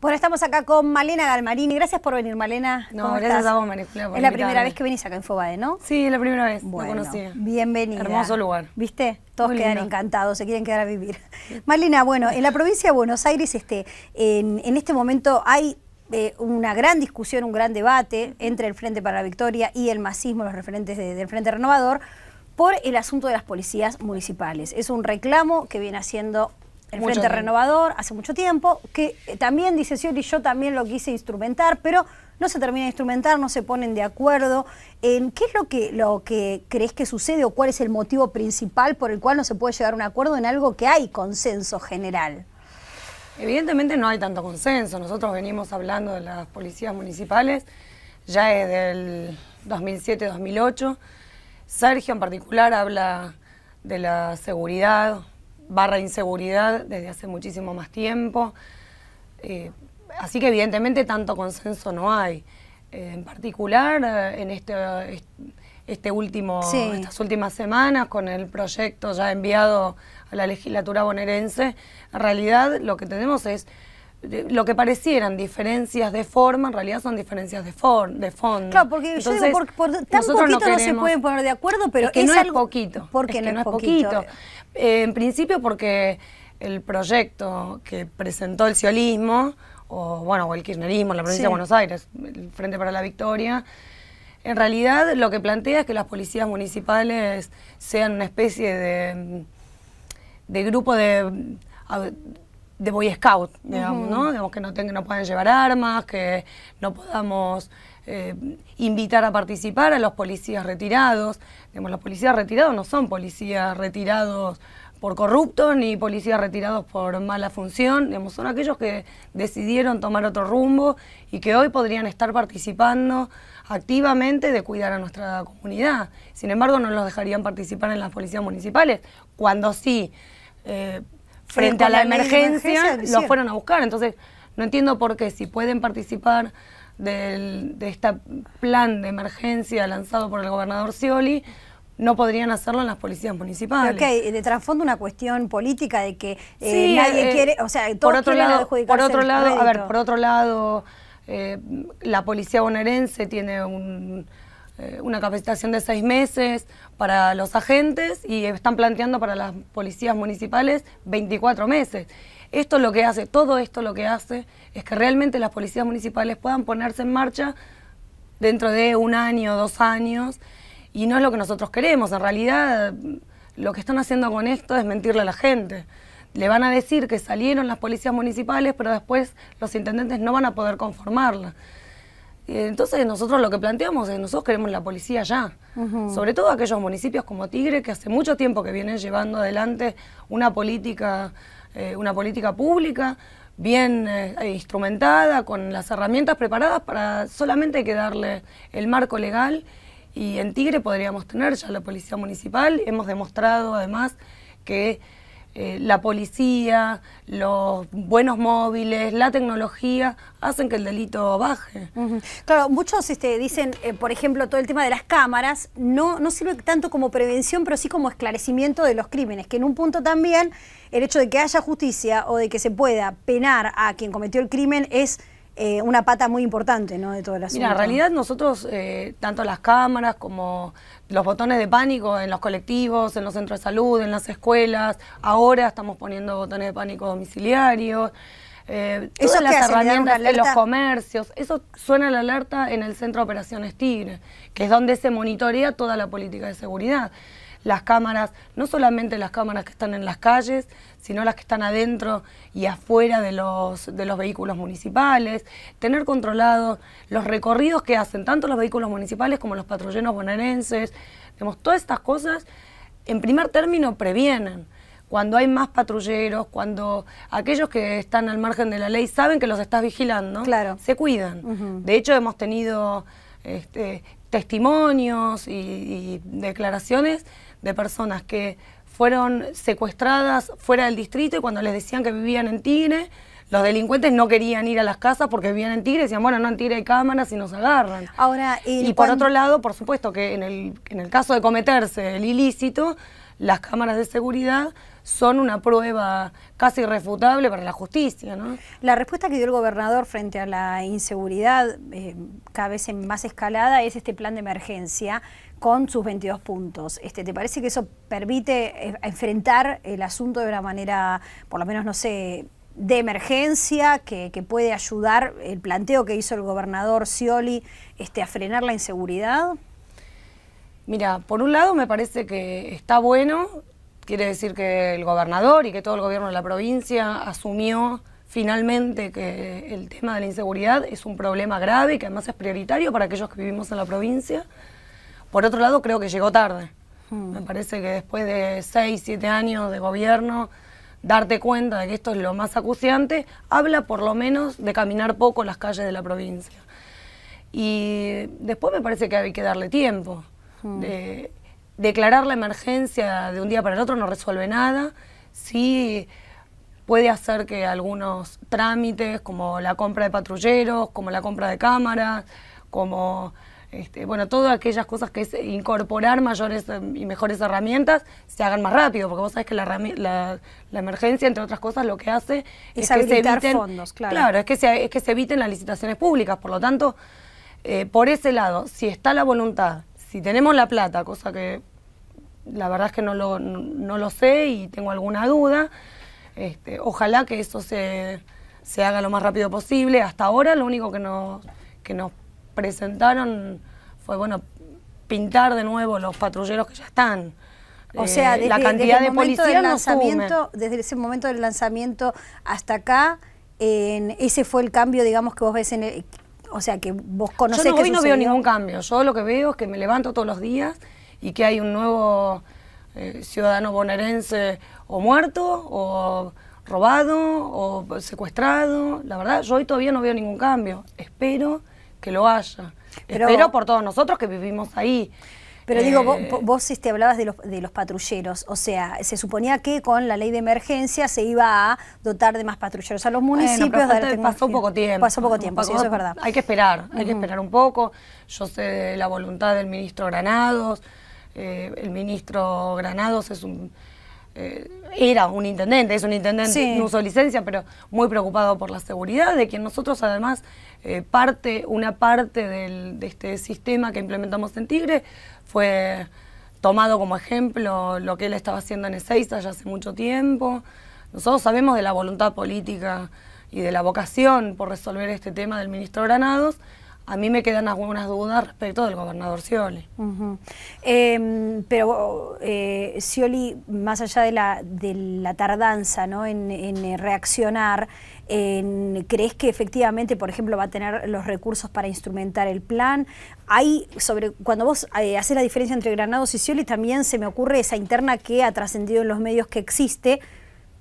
Bueno, estamos acá con Malena Galmarini. Gracias por venir, Malena. No, gracias a vos, María Es la primera vez que venís acá en Fobae, ¿no? Sí, es la primera vez. Bueno, Bienvenida. Hermoso lugar. ¿Viste? Todos quedan encantados, se quieren quedar a vivir. Malena, bueno, en la provincia de Buenos Aires, este, en, este momento hay eh, una gran discusión, un gran debate entre el Frente para la Victoria y el masismo, los referentes del Frente Renovador, por el asunto de las policías municipales. Es un reclamo que viene haciendo el Frente Renovador hace mucho tiempo, que eh, también dice Scioli, yo también lo quise instrumentar, pero no se termina de instrumentar, no se ponen de acuerdo. ¿En ¿Qué es lo que, lo que crees que sucede o cuál es el motivo principal por el cual no se puede llegar a un acuerdo en algo que hay consenso general? Evidentemente no hay tanto consenso. Nosotros venimos hablando de las policías municipales ya es del 2007-2008. Sergio en particular habla de la seguridad, barra inseguridad desde hace muchísimo más tiempo. Eh, así que evidentemente tanto consenso no hay. Eh, en particular eh, en este, este último, estas últimas semanas con el proyecto ya enviado a la legislatura bonaerense, en realidad lo que tenemos es lo que parecieran diferencias de forma, en realidad son diferencias de, de fondo. Claro, porque yo digo, por, tan poquito no, se pueden poner de acuerdo, pero es que no es poquito. Porque no, es poquito. Eh, en principio porque el proyecto que presentó el ciolismo, o bueno, o el kirchnerismo la provincia de Buenos Aires, el Frente para la Victoria, en realidad lo que plantea es que las policías municipales sean una especie de, de grupo de de Boy Scout, digamos, ¿no? Digamos que no, ten, no puedan llevar armas, que no podamos eh, invitar a participar a los policías retirados. Digamos, los policías retirados no son policías retirados por corruptos ni policías retirados por mala función, digamos, son aquellos que decidieron tomar otro rumbo y que hoy podrían estar participando activamente de cuidar a nuestra comunidad. Sin embargo, no los dejarían participar en las policías municipales, cuando sí eh, frente a la, emergencia, lo fueron a buscar. Entonces, no entiendo por qué, si pueden participar del, de este plan de emergencia lanzado por el gobernador Scioli, no podrían hacerlo en las policías municipales. Ok, de trasfondo una cuestión política de que eh, nadie eh, quiere, o sea, por otro lado, por otro lado, a ver, por otro lado, eh, la policía bonaerense tiene un eh, una capacitación de seis meses para los agentes y están planteando para las policías municipales 24 meses. Esto lo que hace, todo esto lo que hace es que realmente las policías municipales puedan ponerse en marcha dentro de un año, dos años, y no es lo que nosotros queremos. En realidad, lo que están haciendo con esto es mentirle a la gente. Le van a decir que salieron las policías municipales, pero después los intendentes no van a poder conformarla entonces nosotros lo que planteamos es, nosotros queremos la policía ya, sobre todo aquellos municipios como Tigre que hace mucho tiempo que vienen llevando adelante una política, eh, una política pública bien eh, instrumentada, con las herramientas preparadas para solamente que darle el marco legal y en Tigre podríamos tener ya la policía municipal, hemos demostrado además que eh, la policía, los buenos móviles, la tecnología, hacen que el delito baje. Claro, muchos este, dicen, eh, por ejemplo, todo el tema de las cámaras no, no sirve tanto como prevención, pero sí como esclarecimiento de los crímenes, que en un punto también el hecho de que haya justicia o de que se pueda penar a quien cometió el crimen es eh, una pata muy importante ¿no? de toda la asunto. Mira, en realidad nosotros, eh, tanto las cámaras como los botones de pánico en los colectivos, en los centros de salud, en las escuelas, ahora estamos poniendo botones de pánico domiciliarios. Eh, todas las herramientas en los comercios, eso suena la alerta en el Centro de Operaciones Tigre, que es donde se monitorea toda la política de seguridad. Las cámaras, no solamente las cámaras que están en las calles, sino las que están adentro y afuera de los, de los vehículos municipales, tener controlados los recorridos que hacen tanto los vehículos municipales como los patrulleros bonaerenses, digamos, todas estas cosas en primer término previenen cuando hay más patrulleros, cuando aquellos que están al margen de la ley saben que los estás vigilando, claro. se cuidan. De hecho, hemos tenido este, testimonios y, declaraciones de personas que fueron secuestradas fuera del distrito y cuando les decían que vivían en Tigre, los delincuentes no querían ir a las casas porque vivían en Tigre, decían, bueno, no en Tigre hay cámaras y nos agarran. Ahora, y por otro lado, por supuesto que en el, caso de cometerse el ilícito, las cámaras de seguridad son una prueba casi irrefutable para la justicia. La respuesta que dio el gobernador frente a la inseguridad eh, cada vez en más escalada es este plan de emergencia con sus 22 puntos. Este, ¿Te parece que eso permite eh, enfrentar el asunto de una manera, por lo menos, no sé, de emergencia, que, puede ayudar el planteo que hizo el gobernador Scioli este, a frenar la inseguridad? Mira, por un lado me parece que está bueno, quiere decir que el gobernador y que todo el gobierno de la provincia asumió finalmente que el tema de la inseguridad es un problema grave y que además es prioritario para aquellos que vivimos en la provincia. Por otro lado, creo que llegó tarde. Hmm. Me parece que después de seis, siete años de gobierno, darte cuenta de que esto es lo más acuciante, habla por lo menos de caminar poco en las calles de la provincia. Y después me parece que hay que darle tiempo. Hmm. declarar la emergencia de un día para el otro no resuelve nada. Sí puede hacer que algunos trámites, como la compra de patrulleros, como la compra de cámaras, como este, bueno, todas aquellas cosas que es incorporar mayores em, y mejores herramientas se hagan más rápido, porque vos sabés que la, emergencia, entre otras cosas, lo que hace es, que se eviten claro. es, que es que se eviten las licitaciones públicas, por lo tanto, eh, por ese lado, si está la voluntad, si tenemos la plata, cosa que la verdad es que no lo, no, lo sé y tengo alguna duda, este, ojalá que eso se, se haga lo más rápido posible. Hasta ahora lo único que nos, que nos presentaron fue, bueno, pintar de nuevo los patrulleros que ya están. O sea, eh, desde, la cantidad de policías lanzamiento, Desde ese momento del lanzamiento hasta acá, ese fue el cambio, digamos, que vos ves O sea, que vos Yo hoy no veo ningún cambio. Yo lo que veo es que me levanto todos los días y que hay un nuevo eh, ciudadano bonaerense o muerto o robado o secuestrado. La verdad, yo hoy todavía no veo ningún cambio. Espero que lo haya. Pero, Espero por todos nosotros que vivimos ahí. Pero digo, vos, eh, vos este, hablabas de los, de los patrulleros, o sea, se suponía que con la ley de emergencia se iba a dotar de más patrulleros a los municipios. pasó poco tiempo. Pasó poco tiempo, eso es verdad. Hay que esperar, hay que esperar un poco. Yo sé la voluntad del ministro Granados, eh, el ministro Granados es un eh, era un intendente, es un intendente, no usó licencia, pero muy preocupado por la seguridad, de que nosotros además eh, parte, una parte del, de este sistema que implementamos en Tigre fue tomado como ejemplo lo que él estaba haciendo en Ezeiza ya hace mucho tiempo. Nosotros sabemos de la voluntad política y de la vocación por resolver este tema del ministro Granados, a mí me quedan algunas dudas respecto del gobernador Scioli. Em, pero eh, más allá de la, de la tardanza ¿no? en, eh, reaccionar, ¿crees que efectivamente, por ejemplo, va a tener los recursos para instrumentar el plan? Hay sobre Cuando vos eh, haces la diferencia entre Granados y Scioli, también se me ocurre esa interna que ha trascendido en los medios que existe,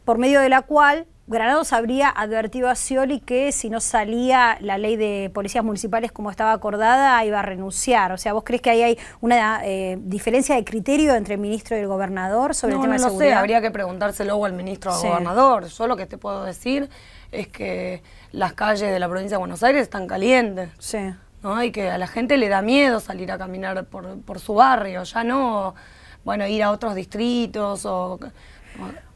por medio de la cual Granados habría advertido a Scioli que si no salía la ley de policías municipales como estaba acordada, iba a renunciar. O sea, ¿vos crees que ahí hay una eh, diferencia de criterio entre el ministro y el gobernador sobre el tema de seguridad? No sé, habría que preguntárselo al ministro o al gobernador. Yo lo que te puedo decir es que las calles de la provincia de Buenos Aires están calientes. Sí. ¿no? Y que a la gente le da miedo salir a caminar por, por su barrio, ya no, bueno, ir a otros distritos o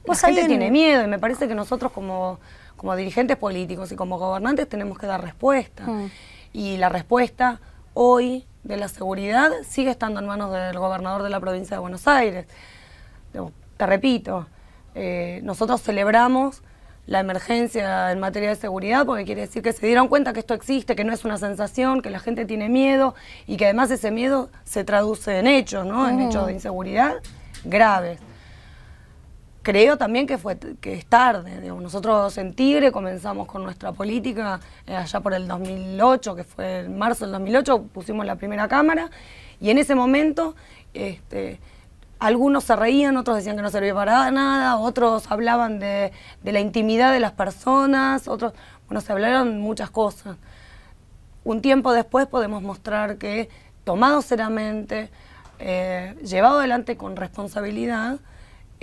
pues la gente tiene miedo y me parece que nosotros como, como dirigentes políticos y como gobernantes tenemos que dar respuesta. Mm. Y la respuesta hoy de la seguridad sigue estando en manos del gobernador de la provincia de Buenos Aires. Te repito, eh, nosotros celebramos la emergencia en materia de seguridad, porque quiere decir que se dieron cuenta que esto existe, que no es una sensación, que la gente tiene miedo y que además ese miedo se traduce en hechos, ¿no? En mm. hechos de inseguridad graves creo también que fue que es tarde. nosotros en Tigre comenzamos con nuestra política eh, allá por el 2008, que fue en marzo del 2008, pusimos la primera cámara y en ese momento este, algunos se reían, otros decían que no servía para nada, otros hablaban de, la intimidad de las personas, otros, bueno, se hablaron muchas cosas. Un tiempo después podemos mostrar que tomado seriamente, eh, llevado adelante con responsabilidad,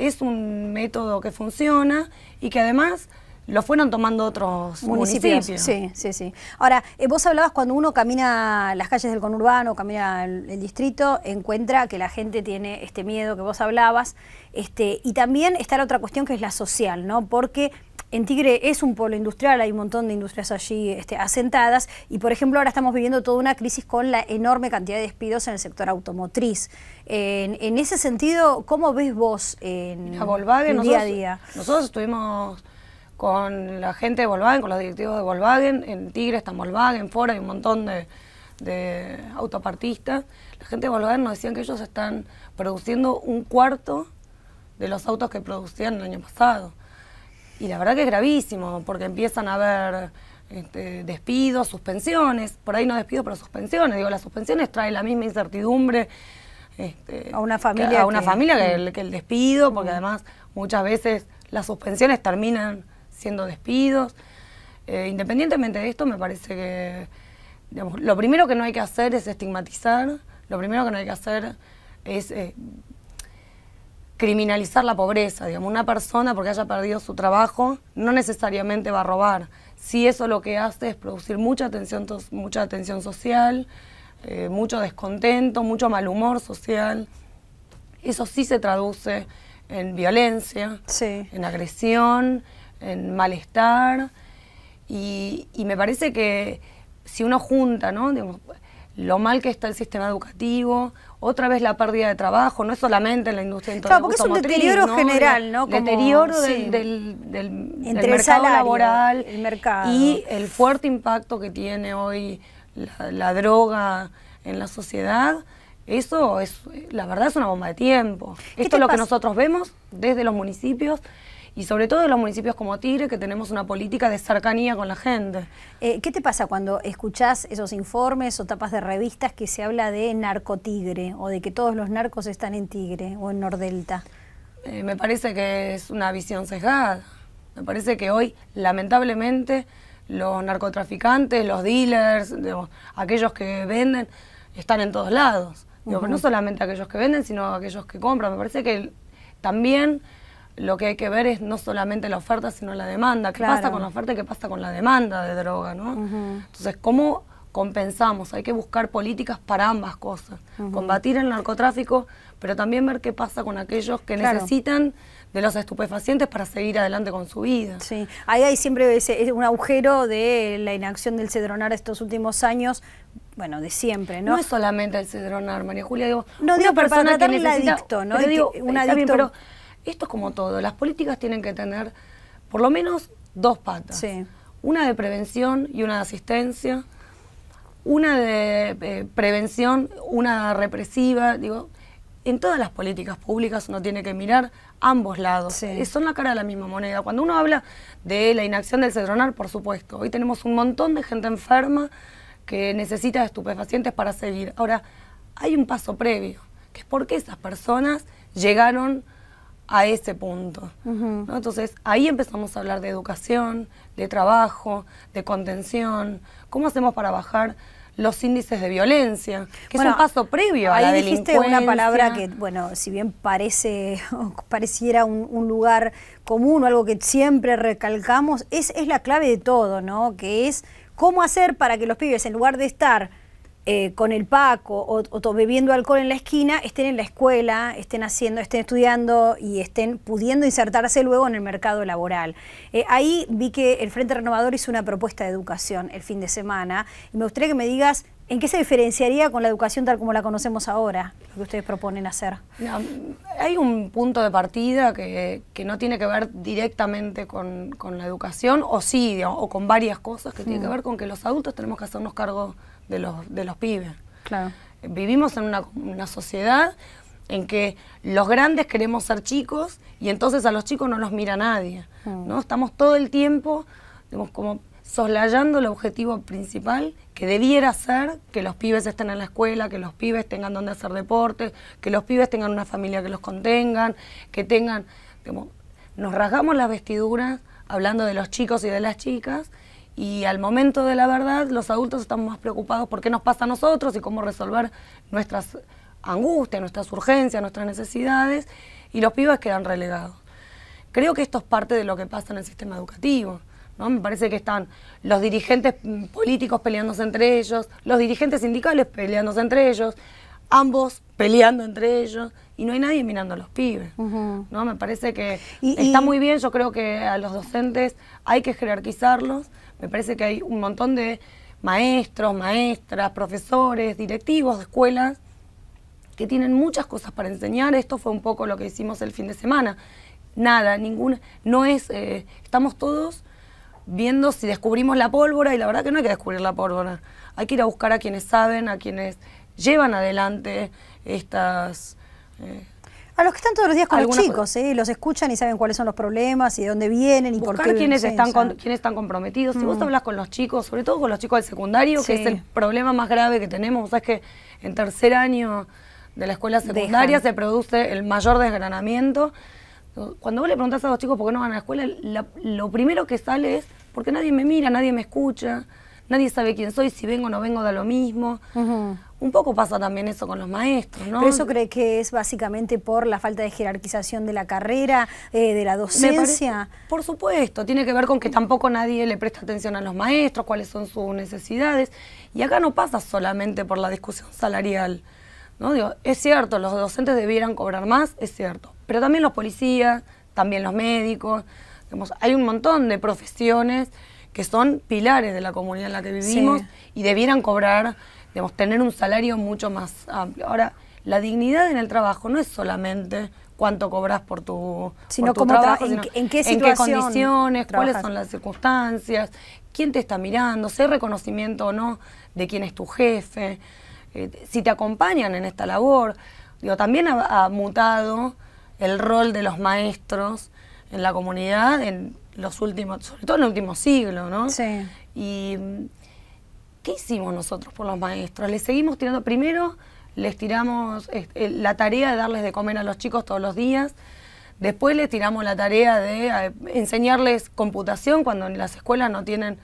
es un método que funciona y que además lo fueron tomando otros municipios. Sí, sí, sí. Ahora, eh, vos hablabas cuando uno camina las calles del conurbano, camina el, distrito, encuentra que la gente tiene este miedo que vos hablabas, este, y también está la otra cuestión que es la social, ¿no? Porque en Tigre es un pueblo industrial, hay un montón de industrias allí este, asentadas y por ejemplo ahora estamos viviendo toda una crisis con la enorme cantidad de despidos en el sector automotriz. En, ese sentido, ¿cómo ves vos en día a día? Nosotros estuvimos con la gente de Volkswagen, con los directivos de Volkswagen, en Tigre está Volkswagen, fuera hay un montón de, autopartistas. La gente de Volkswagen nos decían que ellos están produciendo un cuarto de los autos que producían el año pasado. Y la verdad que es gravísimo, porque empiezan a haber este, despidos, suspensiones, por ahí no despidos, pero suspensiones. Digo, las suspensiones traen la misma incertidumbre este, a una familia, a una que, familia mm. que, el, despido, porque además muchas veces las suspensiones terminan siendo despidos. Eh, independientemente de esto, me parece que lo primero que no hay que hacer es estigmatizar, lo primero que no hay que hacer es eh, criminalizar la pobreza. Digamos, una persona porque haya perdido su trabajo no necesariamente va a robar. Si eso lo que hace es producir mucha atención, mucha atención social, eh, mucho descontento, mucho mal humor social. Eso sí se traduce en violencia, en agresión, en malestar. Y, me parece que si uno junta, lo mal que está el sistema educativo, otra vez la pérdida de trabajo, no es solamente en la industria industrial. porque es un deterioro general, ¿no? deterioro del, mercado laboral el mercado. y el fuerte impacto que tiene hoy la, droga en la sociedad, eso es, la verdad es una bomba de tiempo. Esto es lo que nosotros vemos desde los municipios y sobre todo de los municipios como Tigre, que tenemos una política de cercanía con la gente. Eh, ¿Qué te pasa cuando escuchás esos informes o tapas de revistas que se habla de narcotigre o de que todos los narcos están en Tigre o en Nordelta? Eh, me parece que es una visión sesgada. Me parece que hoy, lamentablemente, los narcotraficantes, los dealers, aquellos que venden, están en todos lados. no solamente aquellos que venden, sino aquellos que compran. Me parece que también lo que hay que ver es no solamente la oferta, sino la demanda. ¿Qué pasa con la oferta y qué pasa con la demanda de droga? ¿no? Entonces, ¿cómo compensamos? Hay que buscar políticas para ambas cosas. Combatir el narcotráfico, pero también ver qué pasa con aquellos que necesitan de los estupefacientes para seguir adelante con su vida. Sí, ahí hay siempre ese, un agujero de la inacción del Cedronar estos últimos años, bueno, de siempre, ¿no? No es solamente el Cedronar, María Julia, digo, no, digo, persona para que adicto, ¿no? digo, un adicto... pero esto es como todo, las políticas tienen que tener por lo menos dos patas. Sí. Una de prevención y una de asistencia, una de eh, prevención, una represiva, digo, en todas las políticas públicas uno tiene que mirar ambos lados. Son la cara de la misma moneda. Cuando uno habla de la inacción del cedronar, por supuesto, hoy tenemos un montón de gente enferma que necesita estupefacientes para seguir. Ahora, hay un paso previo, que es por qué esas personas llegaron a ese punto. Entonces, ahí empezamos a hablar de educación, de trabajo, de contención, cómo hacemos para bajar los índices de violencia, que es un paso previo a la dijiste una palabra que, bueno, si bien parece pareciera un, lugar común o algo que siempre recalcamos, es, es la clave de todo, ¿no? Que es cómo hacer para que los pibes, en lugar de estar eh, con el Paco o, bebiendo alcohol en la esquina estén en la escuela, estén haciendo, estén estudiando y estén pudiendo insertarse luego en el mercado laboral. Eh, ahí vi que el Frente Renovador hizo una propuesta de educación el fin de semana me gustaría que me digas ¿En qué se diferenciaría con la educación tal como la conocemos ahora, lo que ustedes proponen hacer? hay un punto de partida que, no tiene que ver directamente con, la educación, o sí, o con varias cosas que tienen tiene que mm. ver con que los adultos tenemos que hacernos cargo de los, de los pibes. Vivimos en una, una sociedad en que los grandes queremos ser chicos y entonces a los chicos no los mira nadie. Mm. ¿no? Estamos todo el tiempo como soslayando el objetivo principal que debiera ser que los pibes estén en la escuela, que los pibes tengan donde hacer deporte, que los pibes tengan una familia que los contengan, que tengan... nos rasgamos las vestiduras hablando de los chicos y de las chicas y al momento de la verdad los adultos estamos más preocupados por qué nos pasa a nosotros y cómo resolver nuestras angustias, nuestras urgencias, nuestras necesidades y los pibes quedan relegados. Creo que esto es parte de lo que pasa en el sistema educativo. ¿No? Me parece que están los dirigentes políticos peleándose entre ellos, los dirigentes sindicales peleándose entre ellos, ambos peleando entre ellos y no hay nadie mirando a los pibes. ¿no? Me parece que está muy bien, yo creo que a los docentes hay que jerarquizarlos me parece que hay un montón de maestros, maestras, profesores, directivos de escuelas que tienen muchas cosas para enseñar. Esto fue un poco lo que hicimos el fin de semana. Nada, ninguna, no es, eh, estamos todos viendo si descubrimos la pólvora y la verdad que no hay que descubrir la pólvora. Hay que ir a buscar a quienes saben, a quienes llevan adelante estas... Eh, a los que están todos los días con los chicos, ¿eh? los escuchan y saben cuáles son los problemas y de dónde vienen y por qué. Quiénes, están Con, quiénes están comprometidos. Si vos mm. hablas con los chicos, sobre todo con los chicos del secundario, que es el problema más grave que tenemos, sabes que en tercer año de la escuela secundaria se produce el mayor desgranamiento. Cuando vos le preguntás a los chicos por qué no van a la escuela, lo primero que sale es porque nadie me mira, nadie me escucha nadie sabe quién soy, si vengo o no vengo da lo mismo. Un poco pasa también eso con los maestros, ¿no? ¿Pero eso cree que es básicamente por la falta de jerarquización de la carrera, eh, de la docencia? por supuesto, tiene que ver con que tampoco nadie le presta atención a los maestros, cuáles son sus necesidades. Y acá no pasa solamente por la discusión salarial, ¿no? es cierto, los docentes debieran cobrar más, es cierto, pero también los policías, también los médicos, hay un montón de profesiones que son pilares de la comunidad en la que vivimos y debieran cobrar, digamos, tener un salario mucho más amplio. Ahora, la dignidad en el trabajo no es solamente cuánto cobras por tu, sino trabajo, sino en, en, qué en condiciones, cuáles son las circunstancias, quién te está mirando, si hay reconocimiento o no de quién es tu jefe, eh, si te acompañan en esta labor. Digo, también ha, ha mutado el rol de los maestros en la comunidad en los últimos, sobre todo en el último siglo, ¿no? Sí. Y ¿qué hicimos nosotros por los maestros? Les seguimos tirando, primero les tiramos este, la tarea de darles de comer a los chicos todos los días, después les tiramos la tarea de eh, enseñarles computación cuando en las escuelas no tienen,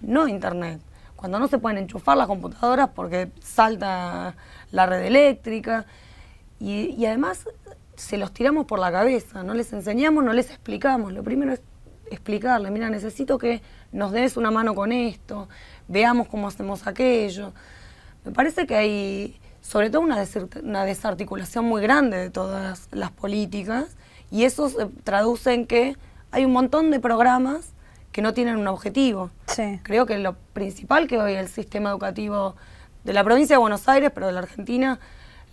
no internet, cuando no se pueden enchufar las computadoras porque salta la red eléctrica. Y, y además se los tiramos por la cabeza, no les enseñamos, no les explicamos. Lo primero es explicarle, mira, necesito que nos des una mano con esto, veamos cómo hacemos aquello. Me parece que hay sobre todo una, desarticulación muy grande de todas las políticas y eso se traduce en que hay un montón de programas que no tienen un objetivo. Creo que lo principal que hoy el sistema educativo de la provincia de Buenos Aires, pero de la Argentina,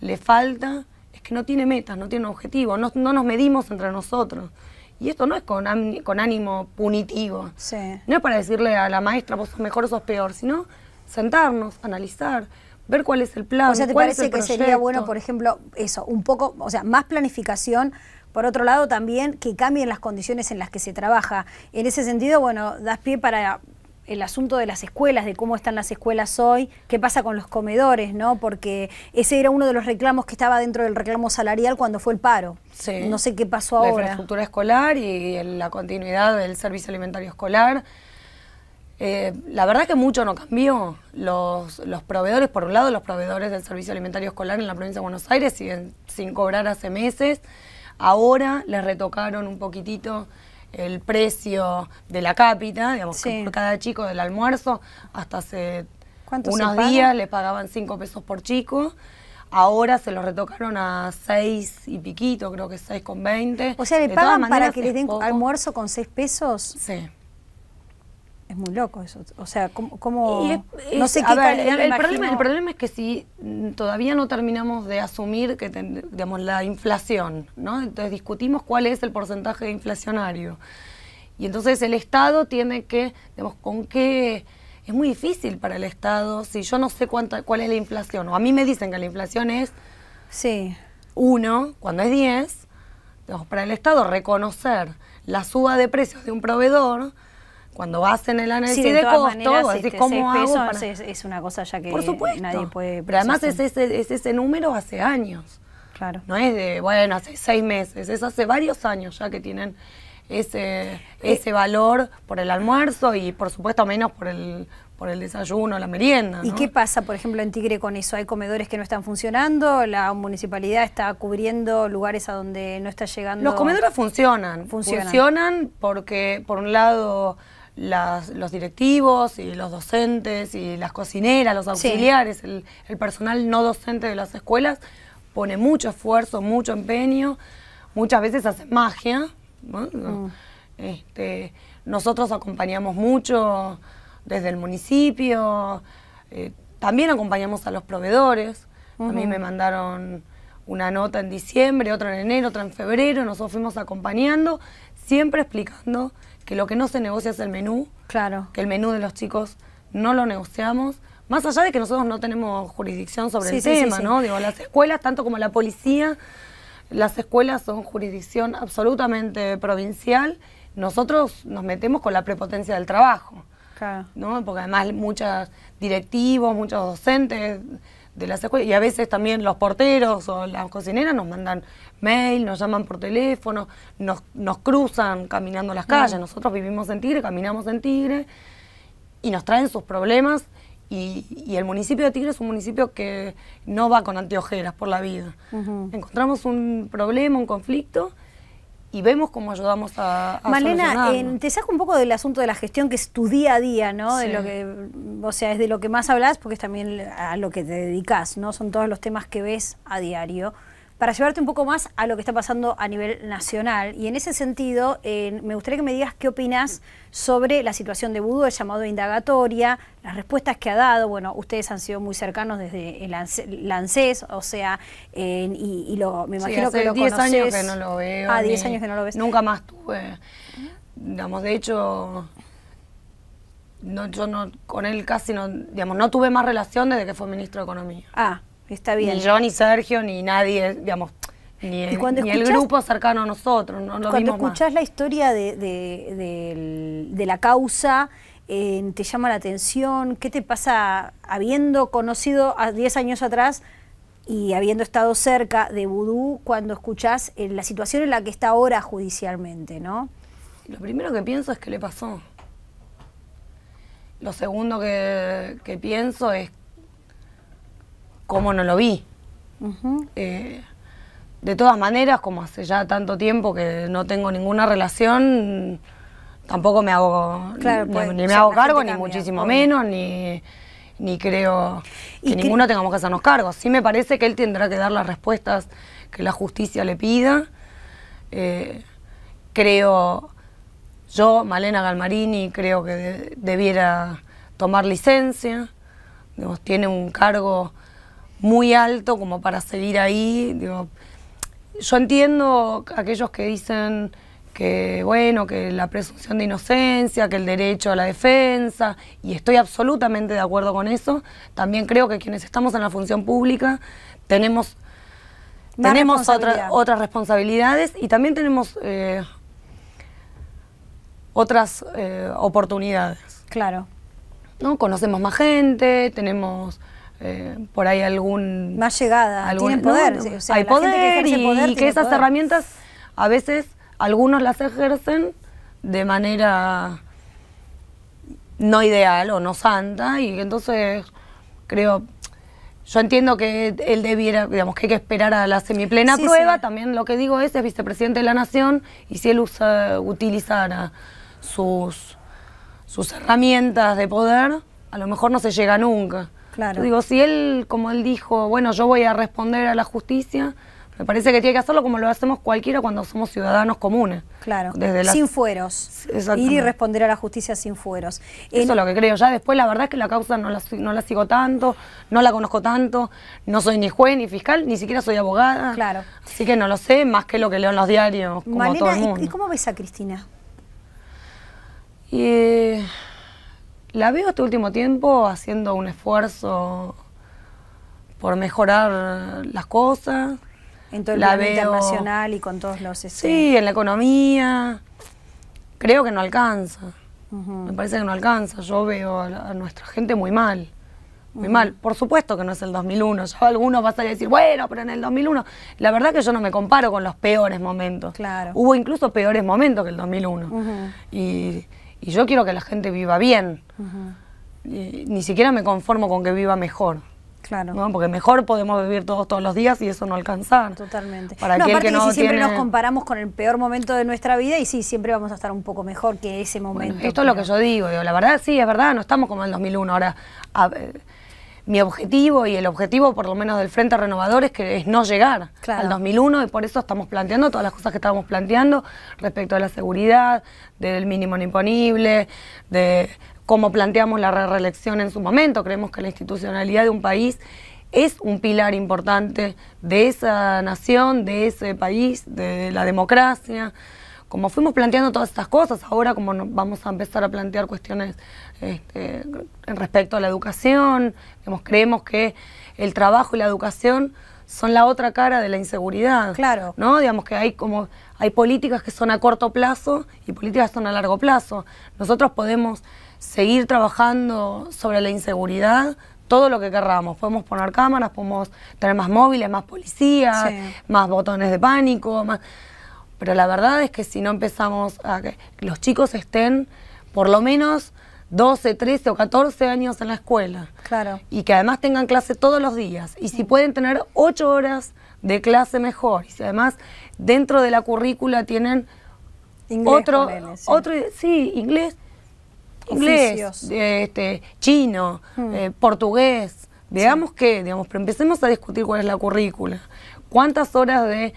le falta es que no tiene metas, no tiene un objetivo, no nos medimos entre nosotros. Y esto no es con, ánimo punitivo. No es para decirle a la maestra, vos sos mejor, sos peor, sino sentarnos, analizar, ver cuál es el plan. O sea, ¿te parece que sería bueno, por ejemplo, eso, un poco, o sea, más planificación? Por otro lado, también que cambien las condiciones en las que se trabaja. En ese sentido, bueno, das pie para el asunto de las escuelas, de cómo están las escuelas hoy, qué pasa con los comedores, ¿no? Porque ese era uno de los reclamos que estaba dentro del reclamo salarial cuando fue el paro. No sé qué pasó ahora. La infraestructura escolar y la continuidad del servicio alimentario escolar. Eh, la verdad que mucho no cambió. Los, los, proveedores, por un lado, los proveedores del servicio alimentario escolar en la provincia de Buenos Aires siguen sin cobrar hace meses. Ahora les retocaron un poquitito el precio de la cápita, digamos, por cada chico del almuerzo, hasta hace unos días le pagaban 5 pesos por chico. Ahora se lo retocaron a 6 y piquito, creo que 6,20. con O sea, ¿le pagan para que les den almuerzo con 6 pesos? Sí. Es muy loco eso. O sea, ¿cómo.? no sé qué el, problema, es que si todavía no terminamos de asumir que la inflación, ¿no? Entonces discutimos cuál es el porcentaje inflacionario. Y entonces el Estado tiene que, digamos, con qué. Es muy difícil para el Estado si yo no sé cuánta, cuál es la inflación. O a mí me dicen que la inflación es. Sí. uno cuando es 10. Digamos, para el Estado reconocer la suba de precios de un proveedor cuando hacen el análisis de, de costo, este, ¿cómo hago es, es, una cosa ya que nadie puede... Pero además es ese, es ese número hace años. Claro. No es de, bueno, hace seis meses, es hace varios años ya que tienen ese, eh, ese valor por el almuerzo y por supuesto menos por el por el desayuno, la merienda. ¿Y qué pasa, por ejemplo, en Tigre con eso? ¿Hay comedores que no están funcionando? ¿La municipalidad está cubriendo lugares a donde no está llegando? Los comedores Funcionan, funcionan porque, por un lado, los directivos y los docentes y las cocineras, los auxiliares, el, personal no docente de las escuelas pone mucho esfuerzo, mucho empeño, muchas veces hace magia. Mm. Este, nosotros acompañamos mucho desde el municipio, eh, también acompañamos a los proveedores. A mí me mandaron una nota en diciembre, otra en enero, otra en febrero, nosotros fuimos acompañando, siempre explicando que lo que no se negocia es el menú. Claro. Que el menú de los chicos no lo negociamos. Más allá de que nosotros no tenemos jurisdicción sobre el tema, ¿no? Digo, las escuelas, tanto como la policía, las escuelas son jurisdicción absolutamente provincial. Nosotros nos metemos con la prepotencia del trabajo. Claro. ¿no? Porque además muchos directivos, muchos docentes de Y a veces también los porteros o las cocineras nos mandan mail, nos llaman por teléfono, nos, nos cruzan caminando las calles. Nosotros vivimos en Tigre, caminamos en Tigre y nos traen sus problemas. Y, y, el municipio de Tigre es un municipio que no va con anteojeras por la vida. Encontramos un problema, un conflicto y vemos cómo ayudamos a, a Malena, te saco un poco del asunto de la gestión, que es tu día a día, ¿no? De lo que, o sea, es de lo que más hablas, porque es también a lo que te dedicas, ¿no? Son todos los temas que ves a diario para llevarte un poco más a lo que está pasando a nivel nacional. Y en ese sentido, eh, me gustaría que me digas qué opinas sobre la situación de Vudú, el llamado de indagatoria, las respuestas que ha dado. Bueno, ustedes han sido muy cercanos desde el, ANSES, o sea, y, y, lo, me imagino que lo 10 años que no lo veo. Ah, 10 años que no lo ves. Nunca más tuve. Digamos, de hecho, no, yo no, con él casi no, digamos, no tuve más relación desde que fue ministro de Economía. Ah, bien. Ni yo, ni Sergio, ni nadie, digamos, ni el, grupo cercano a nosotros. cuando escuchás la historia de, la causa, eh, ¿te llama la atención? ¿Qué te pasa habiendo conocido a 10 años atrás y habiendo estado cerca de Vudú cuando escuchás eh, la situación en la que está ahora judicialmente, no? Lo primero que pienso es que le pasó. Lo segundo que, que pienso es cómo no lo vi. Eh, de todas maneras, como hace ya tanto tiempo que no tengo ninguna relación, tampoco me hago, pues, ni, me hago cargo, ni muchísimo menos, ni, creo que ninguno tengamos que hacernos cargo. Sí me parece que él tendrá que dar las respuestas que la justicia le pida. Eh, creo, yo, Malena Galmarini, creo que debiera tomar licencia. tiene un cargo muy alto como para seguir ahí. Digo, yo entiendo aquellos que dicen que bueno, que la presunción de inocencia, que el derecho a la defensa, y estoy absolutamente de acuerdo con eso. También creo que quienes estamos en la función pública tenemos, tenemos otras responsabilidades y también tenemos eh, otras eh, oportunidades. Claro. ¿No? Conocemos más gente, tenemos eh, por ahí algún... Más llegada, algún, poder. hay poder, que y, que esas herramientas a veces algunos las ejercen de manera no ideal o no santa y entonces creo yo entiendo que él debiera, digamos, que hay que esperar a la semiplena prueba. También lo que digo es, es vicepresidente de la Nación y si él utilizara sus, sus herramientas de poder, a lo mejor no se llega nunca. Claro. digo, si él, como él dijo, bueno, yo voy a responder a la justicia, me parece que tiene que hacerlo como lo hacemos cualquiera cuando somos ciudadanos comunes. Claro, sin fueros. Ir y responder a la justicia sin fueros. Eso es lo que creo. Ya después la verdad es que la causa no la, no la sigo tanto, no la conozco tanto, no soy ni juez ni fiscal, ni siquiera soy abogada. Claro. Así que no lo sé más que lo que leo en los diarios, como todo mundo. ¿y, cómo ves a Cristina? Eh... La veo este último tiempo haciendo un esfuerzo por mejorar las cosas. En todo el la veo, internacional y con todos los... Este, sí, en la economía. Creo que no alcanza. Me parece que no alcanza. Yo veo a, nuestra gente muy mal. Muy mal. Por supuesto que no es el 2001. algunos van a decir, bueno, pero en el 2001. La verdad que yo no me comparo con los peores momentos. Claro. Hubo incluso peores momentos que el 2001. Y y yo quiero que la gente viva bien. ni siquiera me conformo con que viva mejor. Claro. Porque mejor podemos vivir todos todos los días y eso no alcanzar. Totalmente. Para que, siempre nos comparamos con el peor momento de nuestra vida y sí, siempre vamos a estar un poco mejor que ese momento. esto es lo que yo digo, digo, la verdad sí, es verdad, no estamos como en el 2001, ahora mi objetivo y el objetivo por lo menos del Frente Renovador es que es no llegar al 2001 y por eso estamos planteando todas las cosas que estábamos planteando respecto a la seguridad, del mínimo no imponible, de cómo planteamos la reelección en su momento. Creemos que la institucionalidad de un país es un pilar importante de esa nación, de ese país, de la democracia como fuimos planteando todas estas cosas, ahora como vamos a empezar a plantear cuestiones este, respecto a la educación, digamos, creemos que el trabajo y la educación son la otra cara de la inseguridad. Claro. ¿No? Digamos que hay como hay políticas que son a corto plazo y políticas que son a largo plazo. Nosotros podemos seguir trabajando sobre la inseguridad todo lo que querramos. Podemos poner cámaras, podemos tener más móviles, más policías, más botones de pánico, más pero la verdad es que si no empezamos a que los chicos estén por lo menos 12, 13 o 14 años en la escuela. Claro. Y que además tengan clase todos los días. Y si mm. pueden tener 8 horas de clase mejor. Y si además dentro de la currícula tienen otro, sí. otro, inglés, inglés, este, chino, mm. eh, portugués. Veamos qué, digamos, pero empecemos a discutir cuál es la currícula cuántas horas de,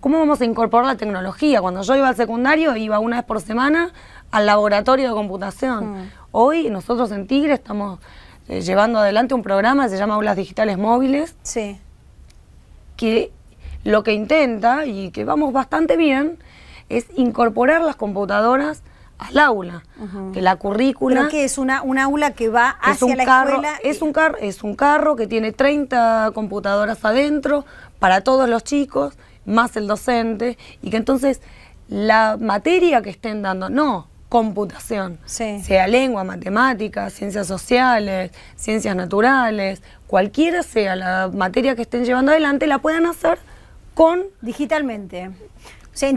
cómo vamos a incorporar la tecnología. Cuando yo iba al secundario iba una vez por semana al laboratorio de computación. Mm. Hoy nosotros en Tigre estamos eh, llevando adelante un programa que se llama Aulas Digitales Móviles. Sí. Que lo que intenta, y que vamos bastante bien, es incorporar las computadoras al aula, que la currícula... que es? Una, ¿Un aula que va a la carro, escuela? Es un, car es un carro que tiene 30 computadoras adentro para todos los chicos, más el docente, y que entonces la materia que estén dando, no, computación, sea lengua, matemáticas, ciencias sociales, ciencias naturales, cualquiera sea la materia que estén llevando adelante, la puedan hacer con... Digitalmente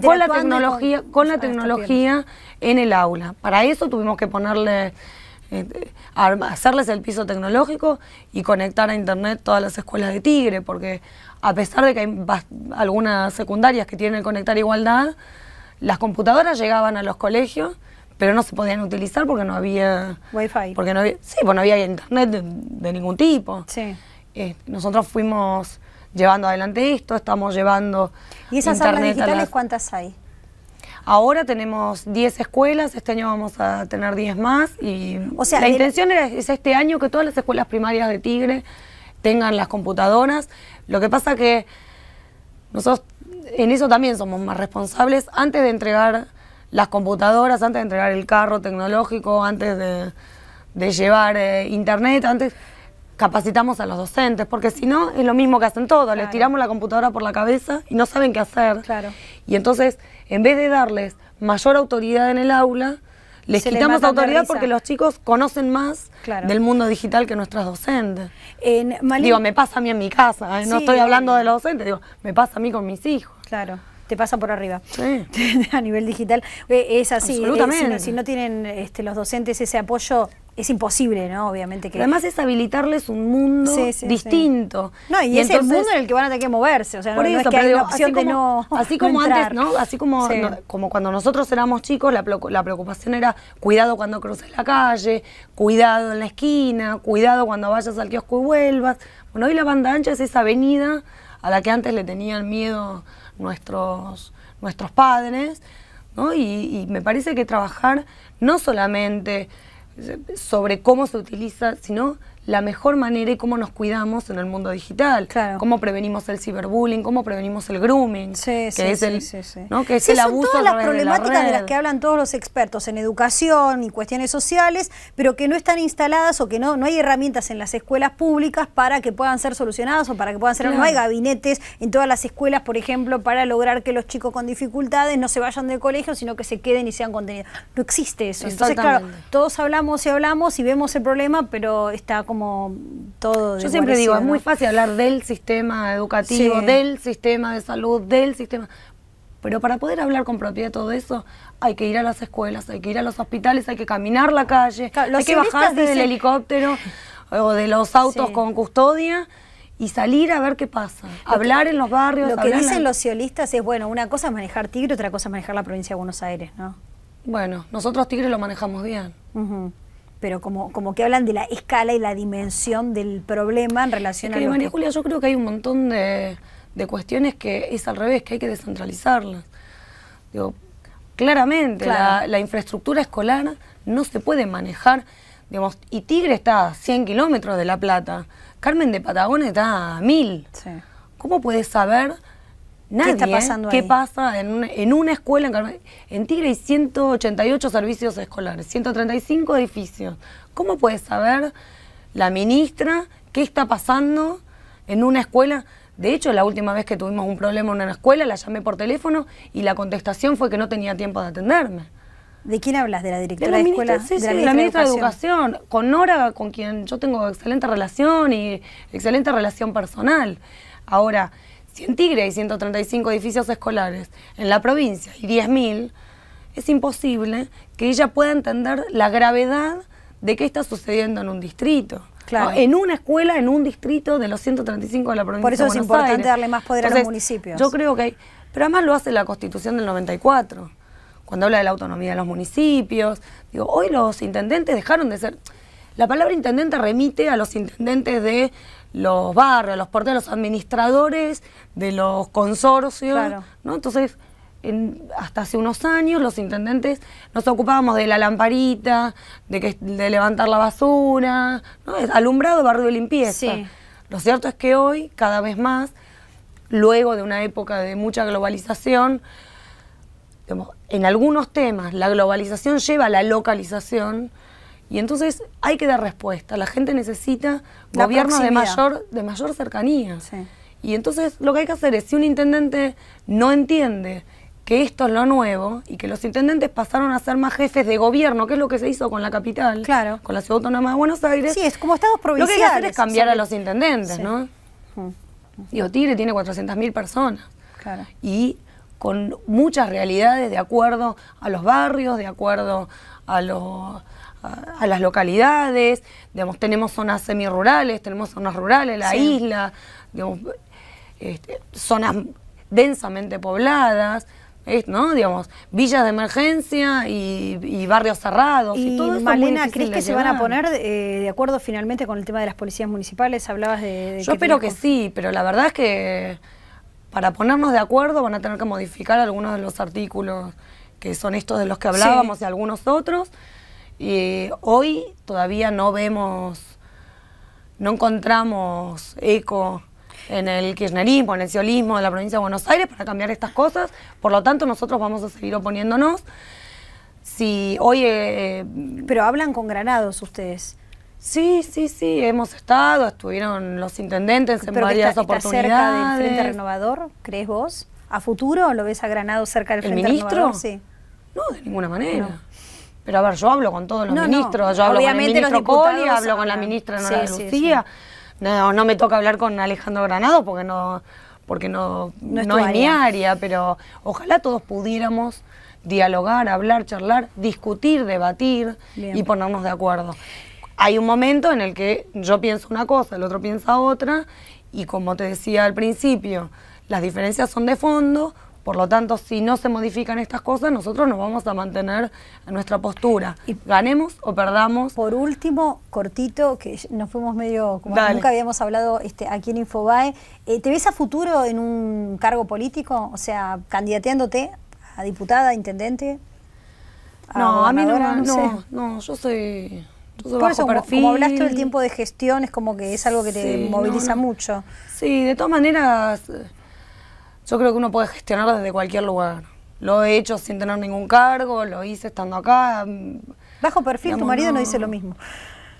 con la tecnología, con, la tecnología en el aula. Para eso tuvimos que ponerle, eh, hacerles el piso tecnológico y conectar a internet todas las escuelas de Tigre, porque a pesar de que hay algunas secundarias que tienen que conectar igualdad, las computadoras llegaban a los colegios, pero no se podían utilizar porque no había... Wi-Fi. Porque no sí, porque no había internet de, ningún tipo. Sí. Eh, nosotros fuimos llevando adelante esto, estamos llevando. ¿Y esas Internet digitales cuántas hay? Ahora tenemos 10 escuelas, este año vamos a tener 10 más y o sea, la intención es este año que todas las escuelas primarias de Tigre tengan las computadoras. Lo que pasa que nosotros en eso también somos más responsables antes de entregar las computadoras, antes de entregar el carro tecnológico, antes de, llevar eh, internet, antes capacitamos a los docentes, porque si no es lo mismo que hacen todos, les tiramos la computadora por la cabeza y no saben qué hacer. Claro. Y entonces, en vez de darles mayor autoridad en el aula, les quitamos autoridad porque los chicos conocen más del mundo digital que nuestras docentes. Digo, me pasa a mí en mi casa, ¿eh? no estoy hablando de los docentes, digo, me pasa a mí con mis hijos. Claro te pasa por arriba sí. a nivel digital. Eh, es así, Absolutamente. si, no, tienen este, los docentes ese apoyo, es imposible, ¿no? Obviamente que. además es habilitarles un mundo distinto. No, y, es el mundo en el que van a tener que moverse. O sea, no, es que opción no. Así como antes, ¿no? Así como, cuando nosotros éramos chicos, la, la preocupación era cuidado cuando cruces la calle, cuidado en la esquina, cuidado cuando vayas al kiosco y vuelvas. Bueno, hoy la banda ancha es esa avenida a la que antes le tenían miedo nuestros, nuestros padres, y, y, me parece que trabajar no solamente sobre cómo se utiliza, sino la mejor manera y cómo nos cuidamos en el mundo digital. Claro. Cómo prevenimos el ciberbullying, cómo prevenimos el grooming, que, es el, sí, que es el abuso. Son todas las problemáticas de, las que hablan todos los expertos en educación y cuestiones sociales, pero que no están instaladas o que no, no hay herramientas en las escuelas públicas para que puedan ser solucionadas o para que puedan ser. No hay gabinetes en todas las escuelas, por ejemplo, para lograr que los chicos con dificultades no se vayan del colegio, sino que se queden y sean contenidos. No existe eso. Entonces, claro, todos hablamos y hablamos y vemos el problema, pero está como todo. Yo siempre digo, es muy fácil hablar del sistema educativo, del sistema de salud, del sistema... Pero para poder hablar con propiedad de todo eso, hay que ir a las escuelas, hay que ir a los hospitales, hay que caminar la calle, hay que bajarse del helicóptero o de los autos con custodia y salir a ver qué pasa. hablar en los barrios. Lo que dicen los ciolistas es, bueno, una cosa es manejar Tigre, otra cosa es manejar la provincia de Buenos Aires, ¿no? Bueno, nosotros Tigre lo manejamos bien pero como, como que hablan de la escala y la dimensión del problema en relación que, a... María Julia, yo creo que hay un montón de, de, cuestiones que es al revés, que hay que descentralizarlas. Digo, claramente, la, infraestructura escolar no se puede manejar, digamos, y Tigre está a 100 kilómetros de La Plata, Carmen de Patagones está a 1000. ¿Cómo puedes saber ¿Qué está ¿eh? pasando ahí? ¿Qué pasa en una, escuela en, en Tigre hay 188 servicios escolares, 135 edificios. ¿Cómo puede saber la ministra qué está pasando en una escuela? De hecho, la última vez que tuvimos un problema en una escuela, la llamé por teléfono y la contestación fue que no tenía tiempo de atenderme. ¿De quién hablas? ¿De la directora de, la escuela? de la, ministra, de educación. educación. con Nora, con quien yo tengo excelente relación y excelente relación personal. Ahora, si en Tigre hay 135 edificios escolares en la provincia y 10.000, es imposible que ella pueda entender la gravedad de qué está sucediendo en un distrito. Ah, en una escuela, en un distrito de los 135 de la provincia. Por eso es importante darle más poder a los municipios. Yo creo que hay, pero además lo hace la Constitución del 94, cuando habla de la autonomía de los municipios. Digo, hoy los intendentes dejaron de ser... La palabra intendente remite a los intendentes de los barrios, los porteros, los administradores de los consorcios, Entonces, hasta hace unos años los intendentes nos ocupábamos de la lamparita, de, que, de levantar la basura, ¿no? alumbrado, barrio de limpieza. Lo cierto es que hoy, cada vez más, luego de una época de mucha globalización, en algunos temas la globalización lleva a la localización y entonces hay que dar respuesta. La gente necesita gobierno gobiernos de mayor, de mayor cercanía. Y entonces lo que hay que hacer es, si un intendente no entiende que esto es lo nuevo y que los intendentes pasaron a ser más jefes de gobierno, que es lo que se hizo con la capital, con la ciudad autónoma de Buenos Aires. Sí, es como estados provinciales. Lo que hay que hacer es cambiar a los intendentes, ¿no? Mm. Tigre tiene 400.000 personas. Y con muchas realidades de acuerdo a los barrios, de acuerdo a los a, las localidades, digamos, tenemos zonas semirurales, tenemos zonas rurales, la isla, digamos, este, zonas densamente pobladas, ¿no? Digamos, villas de emergencia y, barrios cerrados. Y, y Malena, ¿crees que se van a poner eh, de acuerdo finalmente con el tema de las policías municipales? Hablabas de... Yo espero que sí, pero la verdad es que para ponernos de acuerdo van a tener que modificar algunos de los artículos que son estos de los que hablábamos y algunos otros y eh, hoy todavía no vemos, no encontramos eco en el kirchnerismo, en el ciolismo de la provincia de Buenos Aires para cambiar estas cosas, por lo tanto nosotros vamos a seguir oponiéndonos. Si hoy... Eh, eh, Pero hablan con granados ustedes. Sí, sí, sí, hemos estado, estuvieron los intendentes en varias oportunidades. ¿Está cerca del Frente Renovador, crees vos? ¿A futuro lo ves a Granado cerca del Frente ministro? No, de ninguna manera. Pero a ver, yo hablo con todos los ministros, yo hablo con el ministro Poli, hablo con la ministra Nora Lucía. No, me toca hablar con Alejandro Granado porque no, porque no, es, mi área, pero ojalá todos pudiéramos dialogar, hablar, charlar, discutir, debatir y ponernos de acuerdo. Hay un momento en el que yo pienso una cosa, el otro piensa otra, y como te decía al principio, las diferencias son de fondo, por lo tanto, si no se modifican estas cosas, nosotros nos vamos a mantener en nuestra postura. Y ganemos o perdamos. Por último, cortito, que nos fuimos medio, como nunca habíamos hablado este, aquí en Infobae, eh, ¿te ves a futuro en un cargo político? O sea, candidateándote a diputada, intendente. no, a mí no, no, no, yo soy... Por eso, como, hablaste del tiempo de gestión, es como que es algo que te moviliza mucho. Sí, de todas maneras, yo creo que uno puede gestionar desde cualquier lugar. Lo he hecho sin tener ningún cargo, lo hice estando acá. Mm, Bajo perfil, tu marido no dice lo mismo.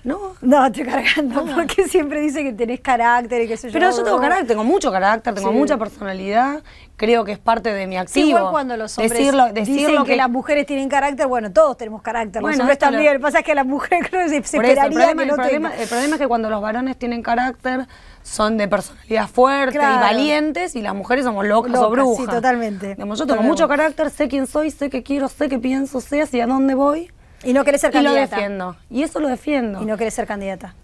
No. No, estoy cargando, ah. porque siempre dice que tenés carácter y qué sé yo. Pero yo tengo carácter, tengo mucho carácter, tengo mucha personalidad, creo que es parte de mi activo. Sí, igual cuando los hombres decirlo, que, las mujeres tienen carácter, bueno, todos tenemos carácter, bueno, los también, lo que pasa es que las mujeres creo se, se el problema, el problema, es que cuando los varones tienen carácter, son de personalidad fuerte y valientes y las mujeres somos locas, o brujas. Sí, totalmente. yo tengo mucho carácter, sé quién soy, sé qué quiero, sé qué pienso, sé hacia dónde voy. Y no querés ser candidata. Y lo defiendo. Y eso lo defiendo. Y no querés ser candidata.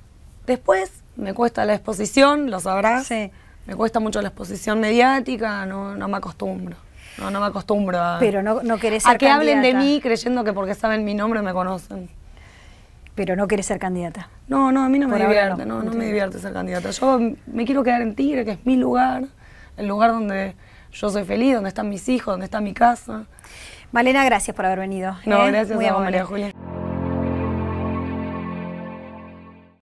Después me cuesta la exposición, lo sabrás. Sí. Me cuesta mucho la exposición mediática, no, no me acostumbro. No, no me acostumbro a. Pero no, no A que hablen de mí creyendo que porque saben mi nombre me conocen. Pero no querés ser candidata. No, no, a mí no me divierte, no, no, no me divierte ser candidata. Yo me quiero quedar en Tigre, que es mi lugar, el lugar donde yo soy feliz, donde están mis hijos, donde está mi casa. Malena, gracias por haber venido. No, ¿eh? gracias Muy a María Julia.